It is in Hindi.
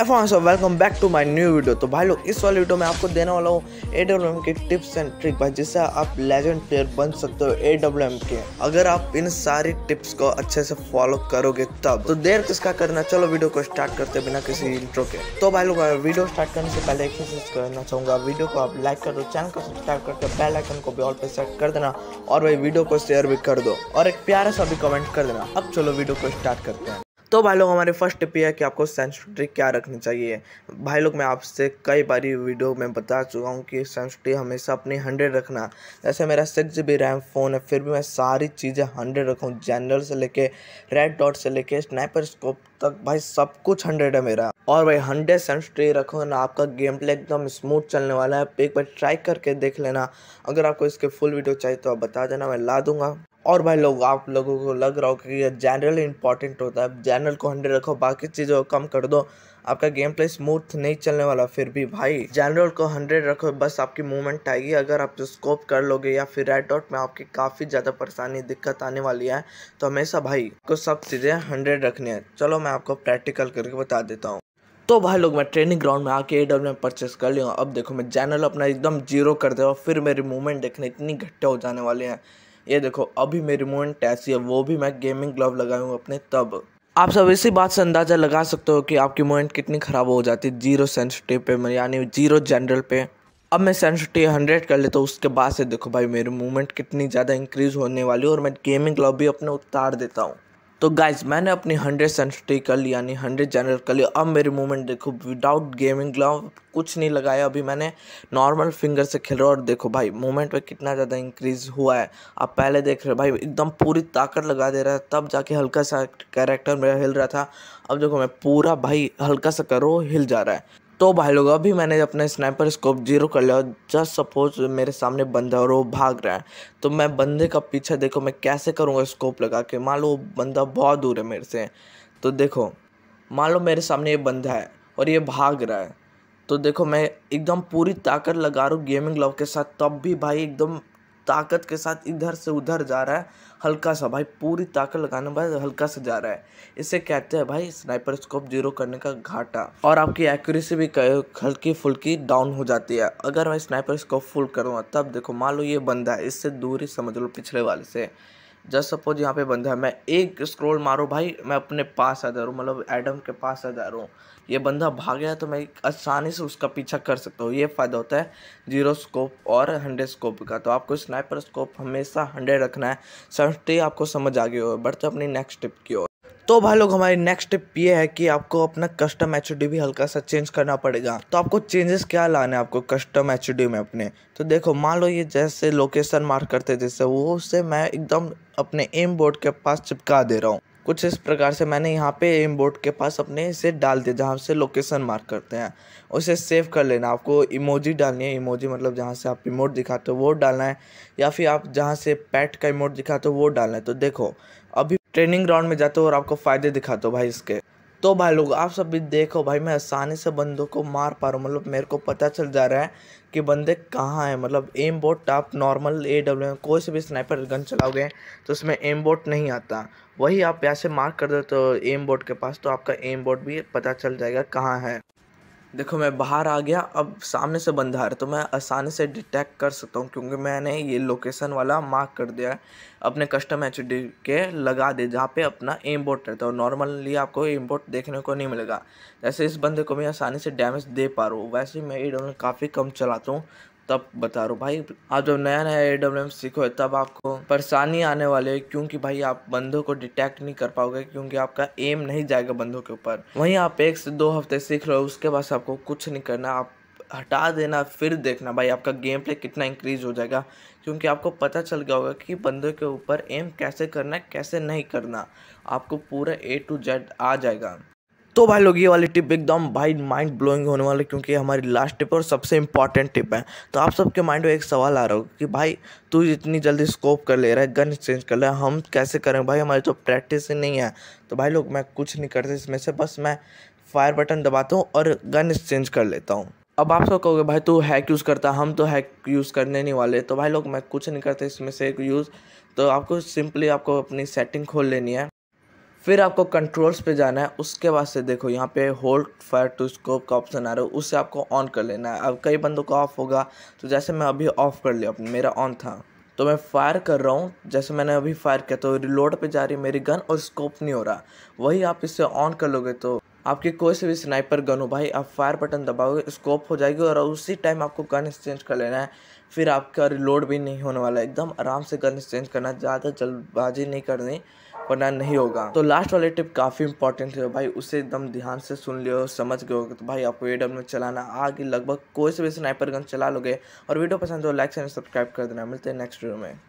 एफॉन so welcome back to my new video तो भाई लोग इस वाले वीडियो में आपको देने वाला हूँ ए डब्ल्यू एम के टिप्स एंड ट्रिक भाई जिससे आप लेजेंड प्लेयर बन सकते हो ए डब्ल्यू एम के अगर आप इन सारी टिप्स को अच्छे से फॉलो करोगे तब तो देर किसका करना चलो वीडियो को स्टार्ट करते बिना किसी इंट्रो के तो भाई लोग वीडियो स्टार्ट करने से पहले एक्सरसाइज करना चाहूंगा वीडियो को आप लाइक कर दो चैनल को सब्सक्राइब करके बेल आइकन को भी ऑल पे सेट कर देना और भाई वीडियो को शेयर भी कर दो और एक प्यारा सा भी कमेंट कर देना अब चलो वीडियो को स्टार्ट करते हैं तो भाई लोग हमारी फर्स्ट टिप है कि आपको सेंसिटिविटी क्या रखनी चाहिए भाई लोग मैं आपसे कई बारी वीडियो में बता चुका हूँ कि सेंसिटिविटी हमेशा अपनी हंड्रेड रखना जैसे मेरा six G B RAM phone है फिर भी मैं सारी चीज़ें हंड्रेड रखूँ जनरल से लेके रेड डॉट से लेके स्नैपर स्कोप तक भाई सब कुछ हंड्रेड है मेरा और भाई हंड्रेड सेंसिटिविटी रखो ना आपका गेम प्ले एकदम स्मूथ चलने वाला है एक बार ट्राई करके देख लेना अगर आपको इसके फुल वीडियो चाहिए तो आप बता देना मैं ला दूंगा और भाई लोग आप लोगों को लग रहा हो कि यह जनरल इंपॉर्टेंट होता है जनरल को हंड्रेड रखो बाकी चीज़ों को कम कर दो आपका गेम प्ले स्मूथ नहीं चलने वाला फिर भी भाई जनरल को हंड्रेड रखो बस आपकी मूवमेंट आएगी अगर आप स्कोप कर लोगे या फिर रेड डॉट में आपकी काफ़ी ज़्यादा परेशानी दिक्कत आने वाली है तो हमेशा भाई को सब चीज़ें हंड्रेड रखनी है चलो मैं आपको प्रैक्टिकल करके बता देता हूँ तो भाई लोग मैं ट्रेनिंग ग्राउंड में आके ए डब्ल्यू में परचेस कर लिया अब देखो मैं जनरल अपना एकदम जीरो कर दे और फिर मेरी मूवमेंट देखने इतनी घट्टे हो जाने वाले हैं ये देखो अभी मेरी मूवमेंट ऐसी है वो भी मैं गेमिंग ग्लव लगाया हूँ अपने तब आप सब इसी बात से अंदाज़ा लगा सकते हो कि आपकी मूवमेंट कितनी ख़राब हो जाती है जीरो सेंसिटिव पे यानी जीरो जनरल पे अब मैं सेंसिटिव हंड्रेड कर लेता तो हूँ उसके बाद से देखो भाई मेरी मूवमेंट कितनी ज़्यादा इंक्रीज़ होने वाली है और मैं गेमिंग ग्लव भी अपने उतार देता हूँ तो गाइज मैंने अपनी हंड्रेड सेंसिटी कर ली यानी हंड्रेड जनरल कर लिया अब मेरी मूवमेंट देखो विदाउट गेमिंग ग्लव कुछ नहीं लगाया अभी मैंने नॉर्मल फिंगर से खेल रहा और देखो भाई मूवमेंट पे कितना ज़्यादा इंक्रीज हुआ है आप पहले देख रहे हो भाई एकदम पूरी ताकत लगा दे रहा है तब जाके हल्का सा कैरेक्टर मेरा हिल रहा था अब देखो मैं पूरा भाई हल्का सा करो हिल जा रहा है तो भाई लोग अभी मैंने अपने स्नाइपर स्कोप जीरो कर लिया जस्ट सपोज मेरे सामने बंदा है और वो भाग रहा है तो मैं बंदे का पीछा देखो मैं कैसे करूँगा स्कोप लगा के मान लो वो बंदा बहुत दूर है मेरे से तो देखो मान लो मेरे सामने ये बंदा है और ये भाग रहा है तो देखो मैं एकदम पूरी ताकत लगा रहा हूँ गेमिंग लव के साथ तब भी भाई एकदम ताकत के साथ इधर से उधर जा रहा है हल्का सा भाई पूरी ताकत लगाने बाद हल्का सा जा रहा है इसे कहते हैं भाई स्नाइपर स्कोप जीरो करने का घाटा और आपकी एक्यूरेसी भी हल्की फुल्की डाउन हो जाती है अगर मैं स्नाइपर स्कोप फुल करूँगा तब देखो मान लो ये बंदा है इससे दूरी समझ लो पिछले वाले से जस्ट सपोज यहाँ पे बंदा है मैं एक स्क्रॉल मारो भाई मैं अपने पास आ जा रहा हूँ मतलब एडम के पास आ जा रहा हूँ ये बंदा भाग गया तो मैं आसानी से उसका पीछा कर सकता हूँ ये फ़ायदा होता है जीरो स्कोप और हंड्रेड स्कोप का तो आपको स्नाइपर स्कोप हमेशा हंड्रेड रखना है सेफ्टी आपको समझ आ गई हो बढ़ते अपनी नेक्स्ट टिप की ओर तो भाई लोग हमारी नेक्स्ट टिप ये है कि आपको अपना कस्टम एच भी हल्का सा चेंज करना पड़ेगा तो आपको चेंजेस क्या लाने आपको कस्टम एच में अपने तो देखो मान लो ये जैसे लोकेशन मार्क करते जैसे वो उससे मैं एकदम अपने एम बोर्ड के पास चिपका दे रहा हूँ कुछ इस प्रकार से मैंने यहाँ पे एम बोर्ड के पास अपने इसे डाल दिया जहाँ से लोकेशन मार्क करते हैं उसे सेव कर लेना आपको इमोजी डालनी है इमोजी मतलब जहाँ से आप इमोट दिखाते हो वो डालना है या फिर आप जहाँ से पैट का इमोट दिखाते हो वो डालना है तो देखो अभी ट्रेनिंग ग्राउंड में जाते हो और आपको फ़ायदे दिखाते हो भाई इसके तो भाई लोग आप सब भी देखो भाई मैं आसानी से बंदों को मार पा रहा हूँ मतलब मेरे को पता चल जा रहा है कि बंदे कहाँ हैं मतलब एम बोट आप नॉर्मल ए डब्ल्यू कोई से भी स्नाइपर गन चलाओगे तो उसमें एम बोट नहीं आता वही आप ऐसे मार्क कर दो तो एम बोट के पास तो आपका एम बोट भी पता चल जाएगा कहाँ है देखो मैं बाहर आ गया अब सामने से बंदा है तो मैं आसानी से डिटेक्ट कर सकता हूँ क्योंकि मैंने ये लोकेशन वाला मार्क कर दिया है अपने कस्टम एच के लगा दे जहाँ पे अपना एम बोट रहता है और नॉर्मली आपको एम बोट देखने को नहीं मिलेगा जैसे इस बंदे को मैं आसानी से डैमेज दे पा रहा हूँ वैसे मैं ये काफ़ी कम चलाता हूँ तब बता रो भाई आप जब नया नया ए डब्ल्यू एम सीखो तब आपको परेशानी आने वाली है क्योंकि भाई आप बंदों को डिटेक्ट नहीं कर पाओगे क्योंकि आपका एम नहीं जाएगा बंदों के ऊपर वहीं आप एक से दो हफ्ते सीख रहे हो उसके बाद आपको कुछ नहीं करना आप हटा देना फिर देखना भाई आपका गेम प्ले कितना इंक्रीज हो जाएगा क्योंकि आपको पता चल गया होगा कि बंदों के ऊपर एम कैसे करना है कैसे नहीं करना आपको पूरा ए टू जेड आ जाएगा तो भाई लोग ये वाली टिप एकदम भाई माइंड ब्लोइंग होने वाले क्योंकि हमारी लास्ट टिप और सबसे इंपॉर्टेंट टिप है तो आप सबके माइंड में एक सवाल आ रहा हो कि भाई तू इतनी जल्दी स्कोप कर ले रहा है गन चेंज कर ले हम कैसे करें भाई हमारी तो प्रैक्टिस ही नहीं है तो भाई लोग मैं कुछ नहीं करते इसमें से बस मैं फायर बटन दबाता हूँ और गन चेंज कर लेता हूँ अब आप सब कहोगे भाई तू हैक यूज़ करता हम तो हैक यूज़ करने नहीं वाले तो भाई लोग मैं कुछ नहीं करते इसमें से एक यूज़ तो आपको सिंपली आपको अपनी सेटिंग खोल लेनी है फिर आपको कंट्रोल्स पे जाना है उसके बाद से देखो यहाँ पे होल्ड फायर टू स्कोप का ऑप्शन आ रहा है उससे आपको ऑन कर लेना है अब कई बंदों का ऑफ होगा तो जैसे मैं अभी ऑफ कर लिया मेरा ऑन था तो मैं फायर कर रहा हूँ जैसे मैंने अभी फायर किया तो रिलोड पे जा रही मेरी गन और स्कोप नहीं हो रहा वही आप इसे ऑन कर लोगे तो आपकी कोई से भी स्नाइपर गन हो भाई आप फायर बटन दबाओगे स्कोप हो जाएगी और उसी टाइम आपको गन एक्सचेंज कर लेना है फिर आपका रिलोड भी नहीं होने वाला एकदम आराम से गन एक्सचेंज करना ज़्यादा जल्दबाजी नहीं करनी वरना नहीं होगा तो लास्ट वाले टिप काफ़ी इंपॉर्टेंट है भाई उसे एकदम ध्यान से सुन लियो समझ गए तो भाई आपको ए डब्ल्यू चलाना आगे लगभग कोई से भी स्नाइपर गन चला लोगे और वीडियो पसंद हो लाइक एंड सब्सक्राइब कर देना मिलते हैं नेक्स्ट वीडियो में